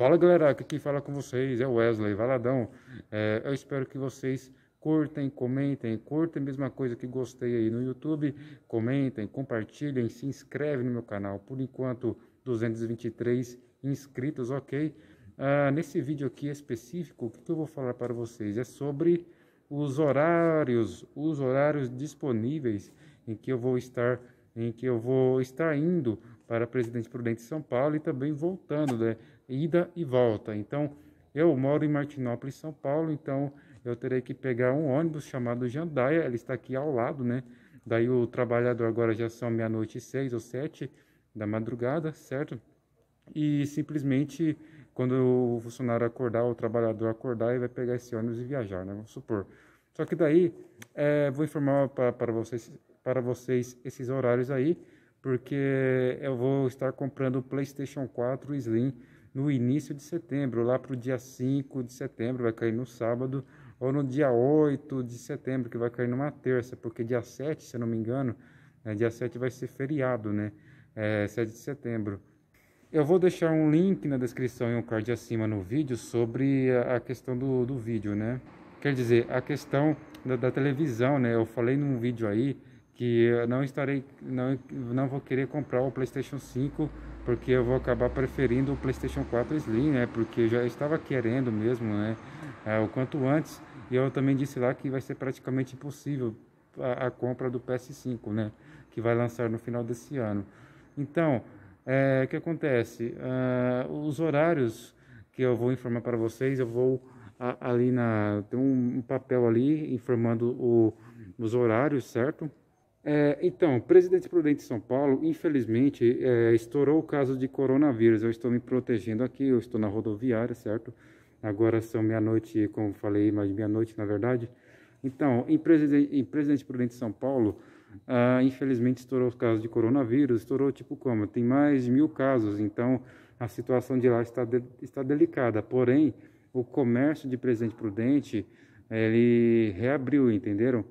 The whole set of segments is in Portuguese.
Fala galera, aqui quem fala com vocês é o Wesley Valadão. É, eu espero que vocês curtem, comentem, curtem a mesma coisa que gostei aí no YouTube, comentem, compartilhem, se inscrevem no meu canal. Por enquanto, 223 inscritos, ok? Ah, nesse vídeo aqui específico, o que, eu vou falar para vocês é sobre os horários, os horários disponíveis em que eu vou estar, em que eu vou estar indo para Presidente Prudente de São Paulo e também voltando, né? ida e volta. Então, eu moro em Martinópolis, São Paulo, então eu terei que pegar um ônibus chamado Jandaia, ele está aqui ao lado, né? Daí o trabalhador agora já são meia-noite e seis ou sete da madrugada, certo? E simplesmente quando o funcionário acordar, o trabalhador acordar, ele vai pegar esse ônibus e viajar, né? Vamos supor. Só que daí, é, vou informar para vocês, para vocês esses horários aí, porque eu vou estar comprando o PlayStation 4 Slim no início de setembro, lá para o dia 5 de setembro, vai cair no sábado, ou no dia 8 de setembro, que vai cair numa terça, porque dia 7, se eu não me engano, né, dia 7 vai ser feriado, né? É, 7 de setembro. Eu vou deixar um link na descrição e um card acima no vídeo sobre a questão do, do vídeo, né? Quer dizer, a questão da, da televisão, né? Eu falei num vídeo aí que eu não estarei, não, não vou querer comprar o PlayStation 5 porque eu vou acabar preferindo o PlayStation 4 Slim, né? Porque já estava querendo mesmo, né? É, o quanto antes. E eu também disse lá que vai ser praticamente impossível a, a compra do PS5, né? Que vai lançar no final desse ano. Então, é, o é, que acontece? Uh, os horários que eu vou informar para vocês, eu vou a, ali na. Tem um, um papel ali informando o, os horários, certo? É, então, presidente prudente de São Paulo, infelizmente, é, estourou o caso de coronavírus. Eu estou me protegendo aqui, eu estou na rodoviária, certo? Agora são meia-noite, como falei, mais meia-noite, na verdade. Então, em, presidente, em presidente prudente de São Paulo, ah, infelizmente estourou o caso de coronavírus, estourou tipo como? Tem mais de mil casos, então a situação de lá está, de, está delicada. Porém, o comércio de presidente prudente, ele reabriu, entenderam?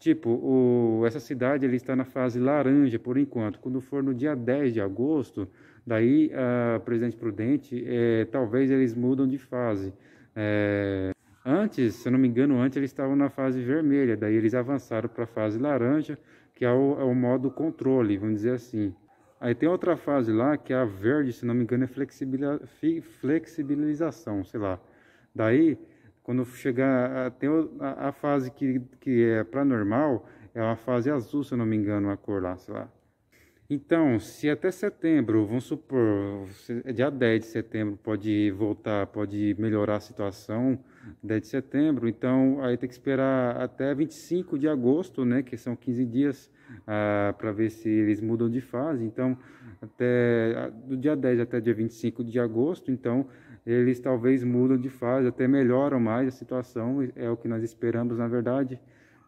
Tipo, o, essa cidade ele está na fase laranja por enquanto. Quando for no dia 10 de agosto, daí a Presidente Prudente, é, talvez eles mudam de fase. É, antes, se eu não me engano, antes eles estavam na fase vermelha, daí eles avançaram para a fase laranja, que é o, é o modo controle, vamos dizer assim. Aí tem outra fase lá, que é a verde, se não me engano, é flexibilização, sei lá. Daí quando chegar até a, fase que, que é para normal, é uma fase azul, se eu não me engano, a cor lá, sei lá. Então, se até setembro, vamos supor, é dia 10 de setembro pode voltar, pode melhorar a situação, 10 de setembro, então aí tem que esperar até 25 de agosto, né, que são 15 dias, ah, para ver se eles mudam de fase. Então, até do dia 10 até dia 25 de agosto, então eles talvez mudam de fase, até melhoram mais a situação, é o que nós esperamos na verdade.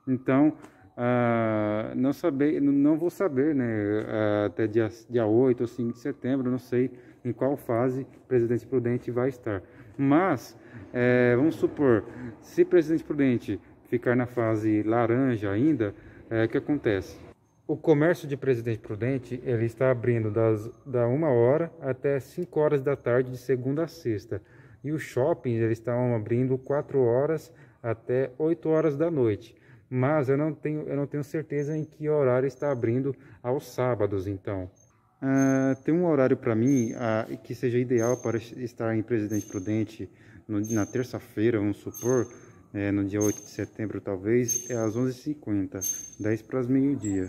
Então, ah, não saber, não vou saber, né, ah, até dia, dia 8 ou 5 de setembro, não sei em qual fase Presidente Prudente vai estar. Mas, é, vamos supor, se Presidente Prudente ficar na fase laranja ainda, é, o que acontece? O comércio de Presidente Prudente ele está abrindo das da uma hora até 5 horas da tarde de segunda a sexta. E os shoppings eles estão abrindo 4 horas até 8 horas da noite. Mas eu não tenho, eu não tenho certeza em que horário está abrindo aos sábados, então. Uh, tem um horário para mim uh, que seja ideal para estar em Presidente Prudente no, na terça-feira, vamos supor, é, no dia 8 de setembro talvez, é às 11h50, 10 para as meio-dia.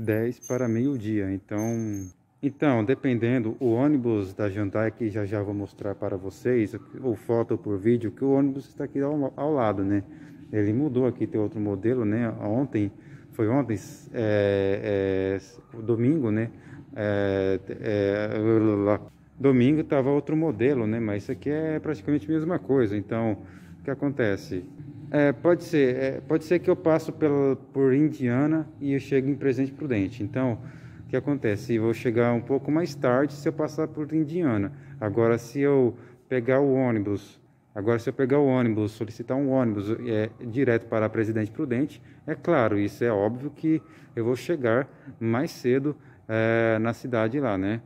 10 para meio-dia. Então, então, dependendo, o ônibus da Jantar, que já já vou mostrar para vocês, ou foto ou por vídeo, que o ônibus está aqui ao, ao lado, né? Ele mudou aqui, tem outro modelo, né? Ontem, foi ontem, é, é, domingo, né? É, é domingo estava outro modelo, né? Mas isso aqui é praticamente a mesma coisa. Então, que acontece? É, pode ser, é, pode ser que eu passo pela, por Indiana e eu chego em Presidente Prudente. Então, o que acontece? Eu vou chegar um pouco mais tarde se eu passar por Indiana. Agora, se eu pegar o ônibus, agora se eu pegar o ônibus, solicitar um ônibus é, direto para Presidente Prudente, é claro, isso é óbvio que eu vou chegar mais cedo é, na cidade lá, né?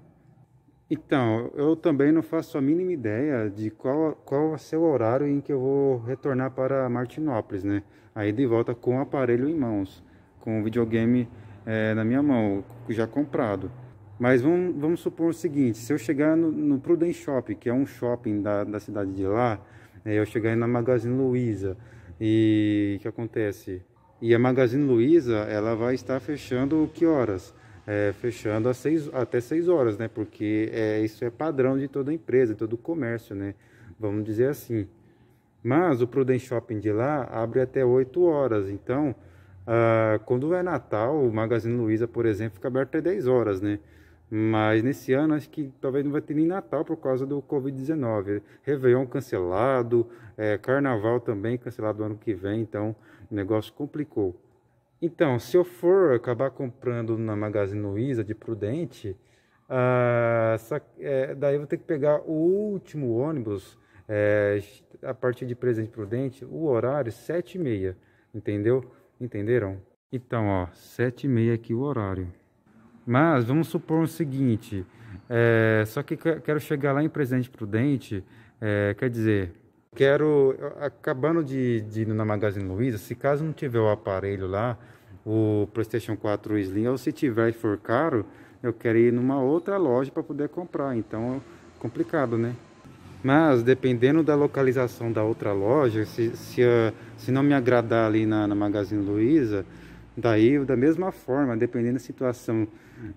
Então, eu também não faço a mínima ideia de qual, qual vai ser o horário em que eu vou retornar para Martinópolis, né? Aí de volta com o aparelho em mãos, com o videogame é, na minha mão, já comprado. Mas vamos, vamos supor o seguinte, se eu chegar no, no Prudent Shop, que é um shopping da, da cidade de lá, é, eu chegar na Magazine Luiza, e o que acontece? E a Magazine Luiza, ela vai estar fechando que horas? é, fechando seis, até 6 horas, né? Porque é, isso é padrão de toda empresa, de todo comércio, né? Vamos dizer assim. Mas o Prudent Shopping de lá abre até 8 horas. Então, ah, quando é Natal, o Magazine Luiza, por exemplo, fica aberto até 10 horas, né? Mas nesse ano acho que talvez não vai ter nem Natal por causa do Covid-19. Réveillon cancelado, é, Carnaval também cancelado ano que vem, então o negócio complicou. Então, se eu for acabar comprando na Magazine Luiza de Prudente, ah, é, daí eu vou ter que pegar o último ônibus é, a partir de Presidente Prudente, o horário 7 e meia, entendeu? Entenderam? Então, ó, 7 e meia aqui o horário. Mas vamos supor o seguinte, é, só que quero chegar lá em Presidente Prudente, é, quer dizer, Quero, acabando de, de ir na Magazine Luiza, se caso não tiver o aparelho lá, o PlayStation 4 Slim, ou se tiver e for caro, eu quero ir numa outra loja para poder comprar. Então, é complicado, né? Mas, dependendo da localização da outra loja, se, se, eh, se não me agradar ali na, na Magazine Luiza, daí, da mesma forma, dependendo da situação,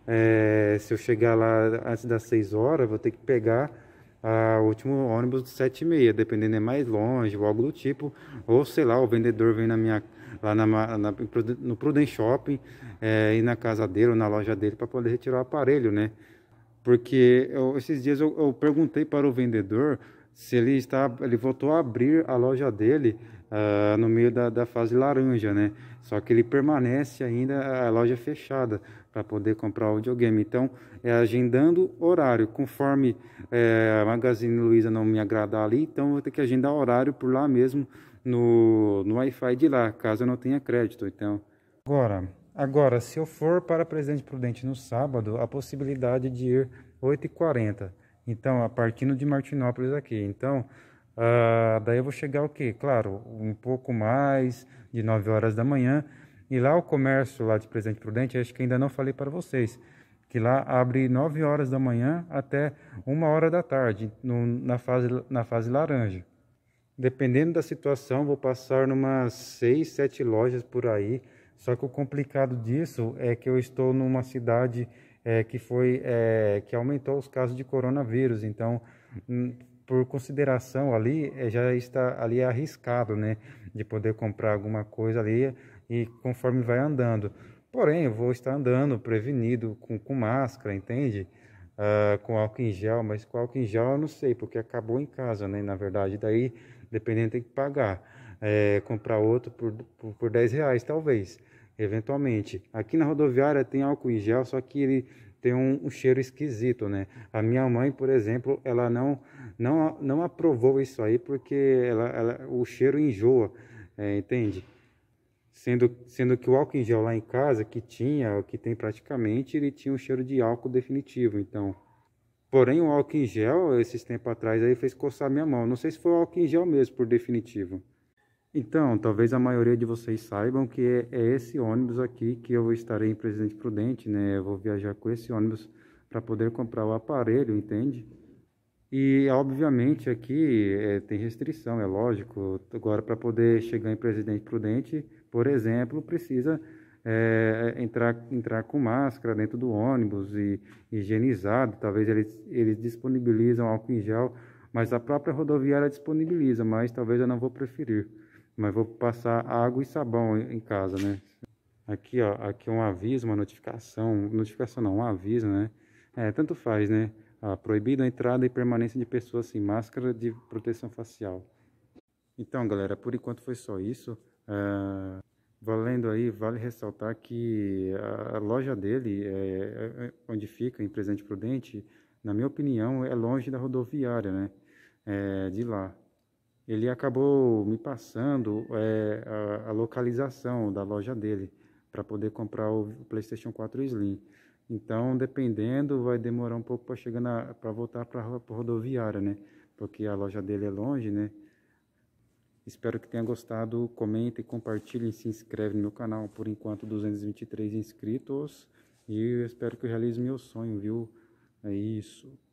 é, se eu chegar lá antes das 6 horas, vou ter que pegar o último ônibus de 7 e meia, dependendo é mais longe ou algo do tipo, ou sei lá, o vendedor vem na minha, lá na, na no Prudent Shopping é, eh, e na casa dele ou na loja dele para poder retirar o aparelho, né? Porque eu, esses dias eu, eu perguntei para o vendedor se ele está, ele voltou a abrir a loja dele uh, no meio da, da fase laranja, né? Só que ele permanece ainda a loja fechada para poder comprar o videogame. Então, é agendando horário. Conforme é, a Magazine Luiza não me agradar ali, então vou ter que agendar horário por lá mesmo no, no Wi-Fi de lá, caso eu não tenha crédito. Então, agora, agora, se eu for para Presidente Prudente no sábado, a possibilidade de ir 8h40. Então, a partindo de Martinópolis aqui. Então, uh, daí eu vou chegar o quê? Claro, um pouco mais de 9 horas da manhã. E lá o comércio lá de Presente Prudente, acho que ainda não falei para vocês, que lá abre 9 horas da manhã até 1 hora da tarde, no, na, fase, na fase laranja. Dependendo da situação, vou passar numas 6, 7 lojas por aí. Só que o complicado disso é que eu estou numa cidade é, que foi é, que aumentou os casos de coronavírus. Então, hum, por consideração ali, é, já está ali arriscado, né, de poder comprar alguma coisa ali e conforme vai andando. Porém, eu vou estar andando prevenido com, com máscara, entende? Uh, com álcool em gel, mas com álcool em gel eu não sei, porque acabou em casa, né? Na verdade, daí dependendo tem que pagar. É, comprar outro por, por, por 10 reais, talvez eventualmente. Aqui na rodoviária tem álcool em gel, só que ele tem um, um, cheiro esquisito, né? A minha mãe, por exemplo, ela não não, não aprovou isso aí porque ela, ela o cheiro enjoa, é, entende? Sendo, sendo que o álcool em gel lá em casa, que tinha, o que tem praticamente, ele tinha um cheiro de álcool definitivo, então... Porém, o álcool em gel, esses tempos atrás, aí fez coçar minha mão. Não sei se foi o álcool em gel mesmo, por definitivo. Então, talvez a maioria de vocês saibam que é, é esse ônibus aqui que eu estarei em Presidente Prudente, né? Eu vou viajar com esse ônibus para poder comprar o aparelho, entende? E, obviamente, aqui é, tem restrição, é lógico. Agora, para poder chegar em Presidente Prudente, por exemplo, precisa é, entrar, entrar com máscara dentro do ônibus e higienizado. Talvez eles, eles disponibilizam álcool em gel, mas a própria rodoviária disponibiliza, mas talvez eu não vou preferir mas vou passar água e sabão em casa, né? Aqui, ó, aqui é um aviso, uma notificação, notificação não, um aviso, né? É, tanto faz, né? Ah, proibida a entrada e permanência de pessoas sem máscara de proteção facial. Então, galera, por enquanto foi só isso. Ah, valendo aí, vale ressaltar que a loja dele, é, é, é, onde fica, em Presente Prudente, na minha opinião, é longe da rodoviária, né? É, de lá ele acabou me passando é, a, a, localização da loja dele para poder comprar o PlayStation 4 Slim. Então, dependendo, vai demorar um pouco para chegar para voltar para a rodoviária, né? Porque a loja dele é longe, né? Espero que tenha gostado. compartilha e se inscreve no meu canal. Por enquanto, 223 inscritos. E eu espero que eu realize meu sonho, viu? É isso.